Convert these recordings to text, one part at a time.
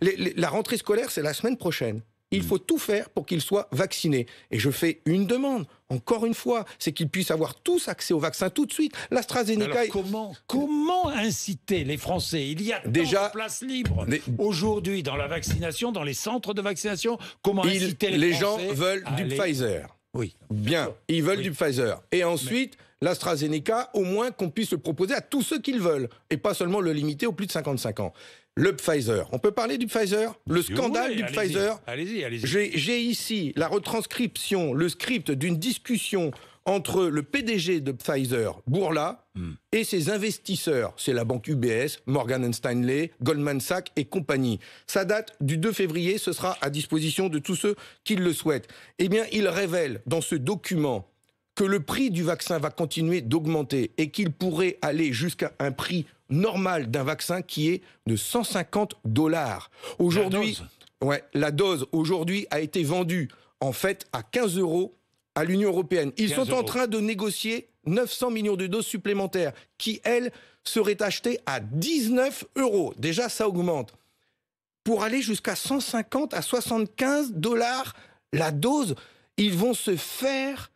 la rentrée scolaire, c'est la semaine prochaine. Il faut tout faire pour qu'ils soient vaccinés. Et je fais une demande, encore une fois, c'est qu'ils puissent avoir tous accès au vaccin tout de suite. L'AstraZeneca. Comment, inciter les Français Il y a déjà de places libres aujourd'hui dans la vaccination, dans les centres de vaccination. Comment inciter les les, les gens veulent du Pfizer. Oui. Bien, ils veulent du Pfizer. Et ensuite, l'AstraZeneca, au moins qu'on puisse le proposer à tous ceux qu'ils veulent, et pas seulement le limiter aux plus de 55 ans. Le Pfizer. On peut parler du Pfizer Le scandale du Pfizer Allez-y, allez-y. J'ai ici la retranscription, le script d'une discussion entre le PDG de Pfizer, Bourla, hmm. et ses investisseurs. C'est la banque UBS, Morgan Stanley, Goldman Sachs et compagnie. Ça date du 2 février, ce sera à disposition de tous ceux qui le souhaitent. Eh bien, il révèle dans ce document que le prix du vaccin va continuer d'augmenter et qu'il pourrait aller jusqu'à un prix normal d'un vaccin qui est de 150 dollars. Aujourd'hui, ouais, la dose aujourd'hui a été vendue en fait à 15 euros à l'Union européenne. Ils sont en train de négocier 900 millions de doses supplémentaires qui, elles, seraient achetées à 19 euros. Déjà, ça augmente. Pour aller jusqu'à 150 à 75 dollars la dose, ils vont se faire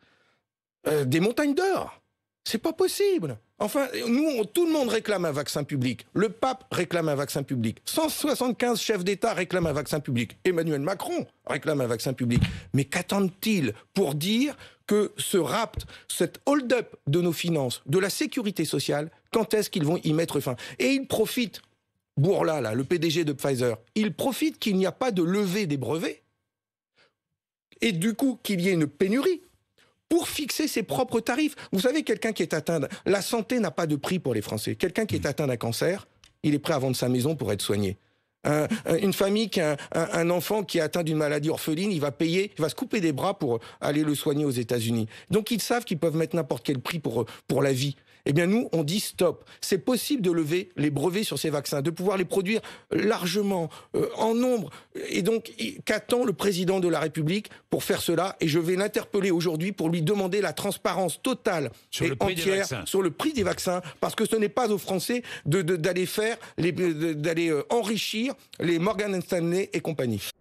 euh, des montagnes d'or. C'est pas possible. Enfin, nous, tout le monde réclame un vaccin public. Le pape réclame un vaccin public. 175 chefs d'État réclament un vaccin public. Emmanuel Macron réclame un vaccin public. Mais qu'attendent-ils pour dire que ce rapt, cet hold-up de nos finances, de la sécurité sociale, quand est-ce qu'ils vont y mettre fin Et ils profitent, Bourla, là, le PDG de Pfizer, ils profitent qu'il n'y a pas de levée des brevets et du coup qu'il y ait une pénurie pour fixer ses propres tarifs. Vous savez, quelqu'un qui est atteint, la santé n'a pas de prix pour les Français. Quelqu'un qui est mmh. atteint d'un cancer, il est prêt à vendre sa maison pour être soigné. Euh, euh, une famille qui a un, enfant qui est atteint d'une maladie orpheline, il va payer, il va se couper des bras pour aller le soigner aux États-Unis. Donc ils savent qu'ils peuvent mettre n'importe quel prix pour, pour la vie. Eh bien, nous, on dit stop. C'est possible de lever les brevets sur ces vaccins, de pouvoir les produire largement, euh, en nombre. Et donc, qu'attend le président de la République pour faire cela Et je vais l'interpeller aujourd'hui pour lui demander la transparence totale et entière sur le prix des vaccins, parce que ce n'est pas aux Français de, d'aller faire, d'aller enrichir les Morgan Stanley et compagnie.